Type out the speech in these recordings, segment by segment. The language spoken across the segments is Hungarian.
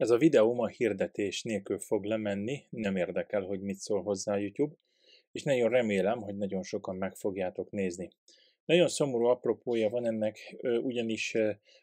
Ez a videó ma hirdetés nélkül fog lemenni, nem érdekel, hogy mit szól hozzá YouTube, és nagyon remélem, hogy nagyon sokan meg fogjátok nézni. Nagyon szomorú apropója van ennek, ugyanis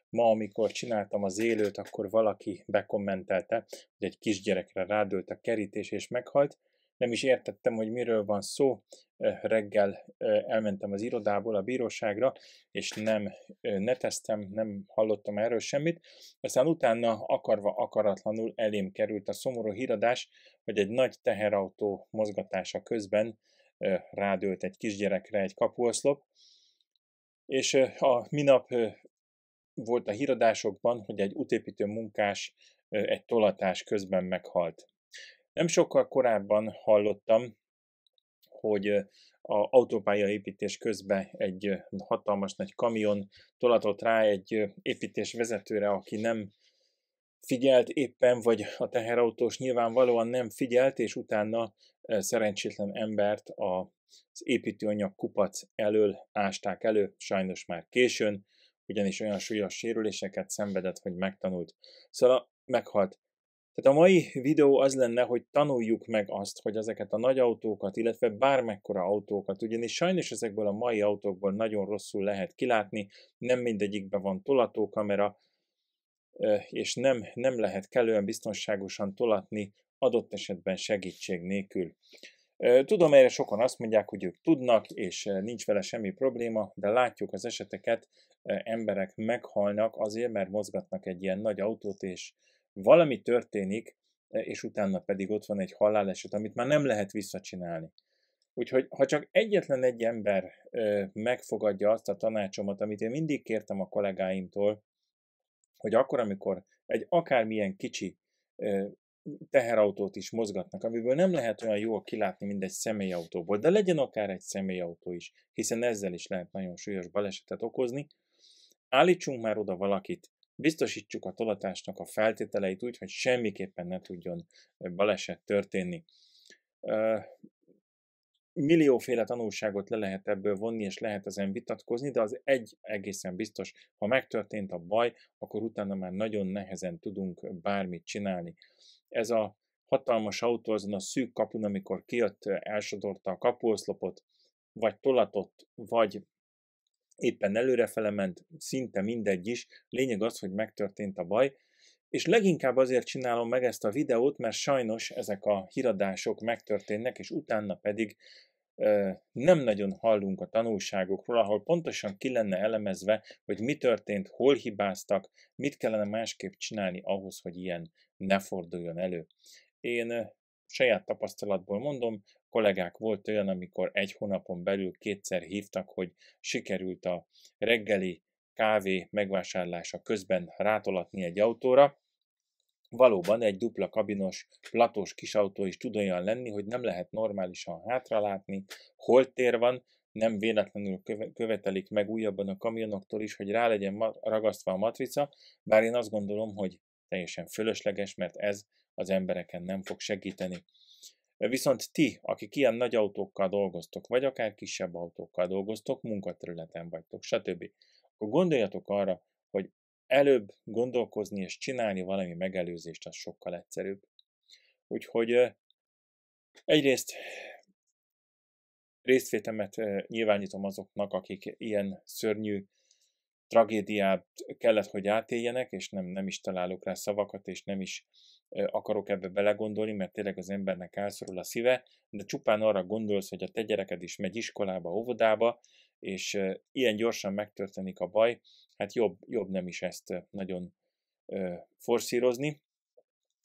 ma, amikor csináltam az élőt, akkor valaki bekommentelte, hogy egy kisgyerekre rádőlt a kerítés és meghalt, nem is értettem, hogy miről van szó. Eh, reggel eh, elmentem az irodából a bíróságra, és nem eh, neteztem, nem hallottam erről semmit. Aztán utána akarva akaratlanul elém került a szomorú híradás, hogy egy nagy teherautó mozgatása közben rádőlt egy kisgyerekre egy kapuoszlop, és a minap volt a híradásokban, hogy egy útépítő munkás egy tolatás közben meghalt. Nem sokkal korábban hallottam, hogy a autópálya építés közben egy hatalmas nagy kamion tolatott rá egy építés vezetőre, aki nem figyelt éppen, vagy a teherautós nyilvánvalóan nem figyelt, és utána szerencsétlen embert az építőanyag kupac elől ásták elő, sajnos már későn, ugyanis olyan súlyos sérüléseket szenvedett, hogy megtanult. Szóval meghalt. Tehát a mai videó az lenne, hogy tanuljuk meg azt, hogy ezeket a nagy autókat, illetve bármekkora autókat, ugyanis sajnos ezekből a mai autókból nagyon rosszul lehet kilátni, nem mindegyikben van tolatókamera, és nem, nem lehet kellően biztonságosan tolatni, adott esetben segítség nélkül. Tudom, erre sokan azt mondják, hogy ők tudnak, és nincs vele semmi probléma, de látjuk az eseteket, emberek meghalnak azért, mert mozgatnak egy ilyen nagy autót, és valami történik, e, és utána pedig ott van egy haláleset, amit már nem lehet visszacsinálni. Úgyhogy ha csak egyetlen egy ember ö, e, megfogadja azt a tanácsomat, amit én mindig kértem a kollégáimtól, hogy akkor, amikor egy akármilyen kicsi ö, e, teherautót is mozgatnak, amiből nem lehet olyan jól kilátni, mint egy személyautóból, de legyen akár egy személyautó is, hiszen ezzel is lehet nagyon súlyos balesetet okozni, állítsunk már oda valakit, biztosítsuk a tolatásnak a feltételeit úgy, hogy semmiképpen ne tudjon baleset történni. Millióféle tanulságot le lehet ebből vonni, és lehet ezen vitatkozni, de az egy egészen biztos, ha megtörtént a baj, akkor utána már nagyon nehezen tudunk bármit csinálni. Ez a hatalmas autó azon a szűk kapun, amikor kijött, elsodorta a kapuoszlopot, vagy tolatott, vagy éppen előrefele ment, szinte mindegy is, lényeg az, hogy megtörtént a baj, és leginkább azért csinálom meg ezt a videót, mert sajnos ezek a híradások megtörténnek, és utána pedig ö, nem nagyon hallunk a tanulságokról, ahol pontosan ki lenne elemezve, hogy mi történt, hol hibáztak, mit kellene másképp csinálni ahhoz, hogy ilyen ne forduljon elő. Én ö, saját tapasztalatból mondom, kollégák volt olyan, amikor egy hónapon belül kétszer hívtak, hogy sikerült a reggeli kávé megvásárlása közben rátolatni egy autóra, Valóban egy dupla kabinos, platós kis autó is tud olyan lenni, hogy nem lehet normálisan hátralátni, hol tér van, nem véletlenül követelik meg újabban a kamionoktól is, hogy rá legyen ragasztva a matrica, bár én azt gondolom, hogy teljesen fölösleges, mert ez az embereken nem fog segíteni. Viszont ti, akik ilyen nagy autókkal dolgoztok, vagy akár kisebb autókkal dolgoztok, munkaterületen vagytok, stb. Akkor gondoljatok arra, hogy előbb gondolkozni és csinálni valami megelőzést az sokkal egyszerűbb. Úgyhogy egyrészt részvétemet nyilvánítom azoknak, akik ilyen szörnyű tragédiát kellett, hogy átéljenek, és nem, nem is találok rá szavakat, és nem is akarok ebbe belegondolni, mert tényleg az embernek elszorul a szíve, de csupán arra gondolsz, hogy a te gyereked is megy iskolába, óvodába, és ilyen gyorsan megtörténik a baj, hát jobb, jobb nem is ezt nagyon forszírozni.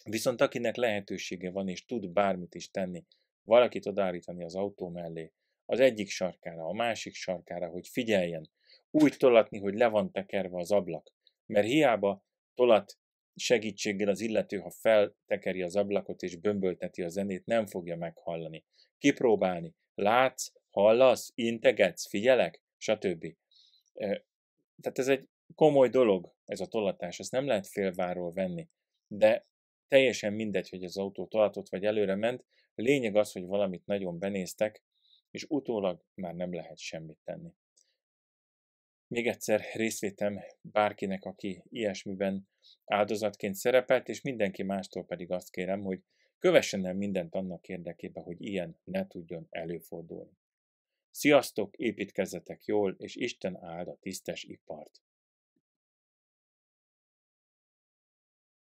Viszont akinek lehetősége van és tud bármit is tenni, valakit odállítani az autó mellé, az egyik sarkára, a másik sarkára, hogy figyeljen, úgy tolatni, hogy le van tekerve az ablak, mert hiába tolat segítséggel az illető, ha feltekeri az ablakot és bömbölteti a zenét, nem fogja meghallani. Kipróbálni. Látsz, hallasz, integetsz, figyelek, stb. Tehát ez egy komoly dolog, ez a tolatás, ezt nem lehet félváról venni, de teljesen mindegy, hogy az autó tolatott vagy előre ment, a lényeg az, hogy valamit nagyon benéztek, és utólag már nem lehet semmit tenni. Még egyszer részvétem bárkinek, aki ilyesmiben áldozatként szerepelt, és mindenki mástól pedig azt kérem, hogy kövessen el mindent annak érdekében, hogy ilyen ne tudjon előfordulni. Sziasztok, építkezzetek jól, és Isten áld a tisztes ipart!